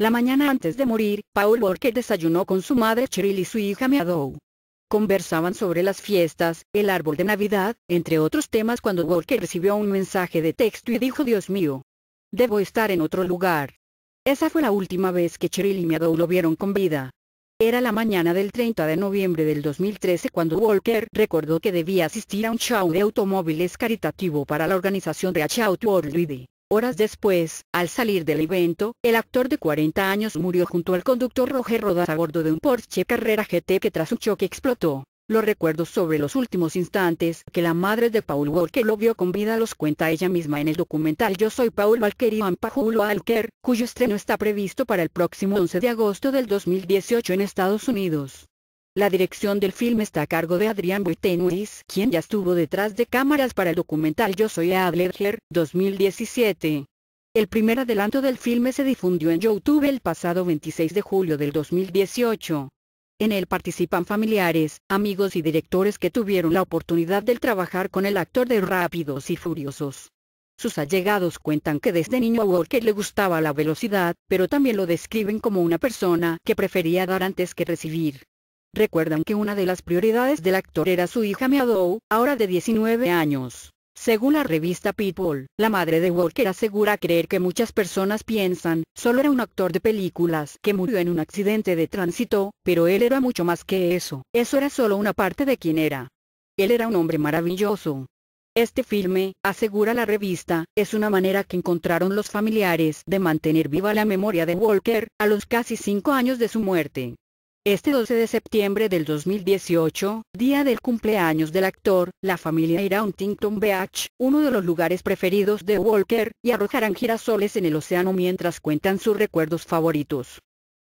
La mañana antes de morir, Paul Walker desayunó con su madre Cheryl y su hija Meadow. Conversaban sobre las fiestas, el árbol de Navidad, entre otros temas cuando Walker recibió un mensaje de texto y dijo Dios mío, debo estar en otro lugar. Esa fue la última vez que Cheryl y Meadow lo vieron con vida. Era la mañana del 30 de noviembre del 2013 cuando Walker recordó que debía asistir a un show de automóviles caritativo para la organización de Out Worldwide. Horas después, al salir del evento, el actor de 40 años murió junto al conductor Roger Rodas a bordo de un Porsche Carrera GT que tras un choque explotó. Los recuerdos sobre los últimos instantes que la madre de Paul Walker lo vio con vida los cuenta ella misma en el documental Yo soy Paul Walker y Juan Julio Walker, cuyo estreno está previsto para el próximo 11 de agosto del 2018 en Estados Unidos. La dirección del film está a cargo de Adrián Buitenuis, quien ya estuvo detrás de cámaras para el documental Yo Soy Adlerger, 2017. El primer adelanto del filme se difundió en YouTube el pasado 26 de julio del 2018. En él participan familiares, amigos y directores que tuvieron la oportunidad de trabajar con el actor de Rápidos y Furiosos. Sus allegados cuentan que desde niño a Walker le gustaba la velocidad, pero también lo describen como una persona que prefería dar antes que recibir. Recuerdan que una de las prioridades del actor era su hija Meadow, ahora de 19 años. Según la revista People, la madre de Walker asegura creer que muchas personas piensan, solo era un actor de películas que murió en un accidente de tránsito, pero él era mucho más que eso, eso era solo una parte de quien era. Él era un hombre maravilloso. Este filme, asegura la revista, es una manera que encontraron los familiares de mantener viva la memoria de Walker, a los casi cinco años de su muerte. Este 12 de septiembre del 2018, día del cumpleaños del actor, la familia irá a Huntington Beach, uno de los lugares preferidos de Walker, y arrojarán girasoles en el océano mientras cuentan sus recuerdos favoritos.